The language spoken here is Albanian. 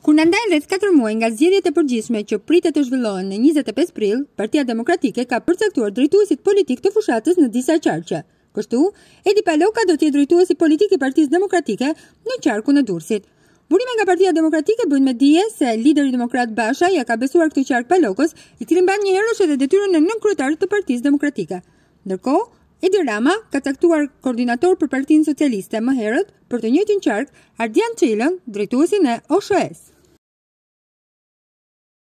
Kur në ndajnë rreth 4 muaj nga zgjedhjet e përgjithshme që pritet të zhvillohen në 25 pril, Partia Demokratike ka përcaktuar drejtuesit politik të fushatës në disa qarqe. Kështu, Edi Paloka do të jetë drejtuesi politik i Partisë Demokratike në qarkun e Durrësit. Burime nga Partia Demokratike bëjnë me dije se lideri demokrat Basha ja ka besuar këtë qark Palokës, i cili mban një herësh edhe detyrën në nënkryetar të Partisë Demokratike. Ndërkohë, Edi Rama ka caktuar koordinator për Partinë Socialiste më herët për të njëjtin qark Ardian Çelën, drejtuesin e oshe